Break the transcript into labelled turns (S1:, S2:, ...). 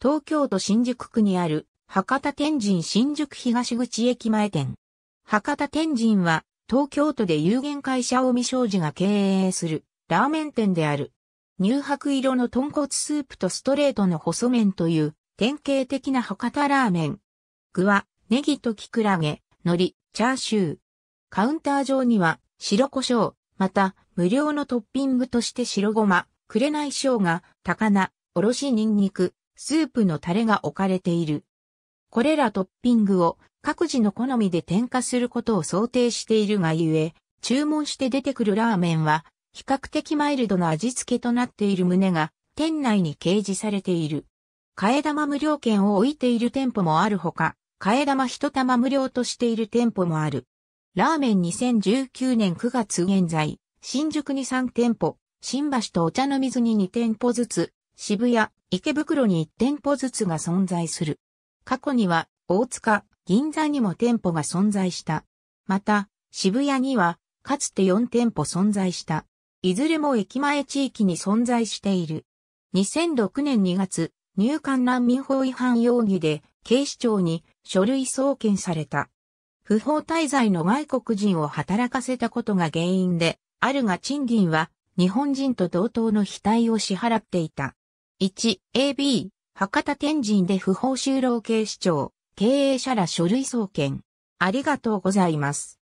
S1: 東京都新宿区にある博多天神新宿東
S2: 口駅前店。博多天神は東京都で有限会社大見商事が経営するラーメン店である。乳白色の豚骨スープとストレートの細麺という典型的な博多ラーメン。具はネギとキクラゲ、海苔、チャーシュー。カウンター上には白胡椒、また無料のトッピングとして白ごま、紅生姜、高菜、おろしニンニク、スープのタレが置かれている。これらトッピングを各自の好みで添加することを想定しているがゆえ、注文して出てくるラーメンは比較的マイルドな味付けとなっている旨が店内に掲示されている。替え玉無料券を置いている店舗もあるほか、替え玉一玉無料としている店舗もある。ラーメン2019年9月現在、新宿に3店舗、新橋とお茶の水に2店舗ずつ、渋谷、池袋に1店舗ずつが存在する。過去には、大塚、銀座にも店舗が存在した。また、渋谷には、かつて4店舗存在した。いずれも駅前地域に存在している。2006年2月、入管難民法違反容疑で、警視庁に書類送検された。不法滞在の外国人を働かせたことが原因で、あるが賃金は日本人と同等の非対を支払っていた。1AB、博多天神で不法就労警視庁、経営者ら書類送
S1: 検。ありがとうございます。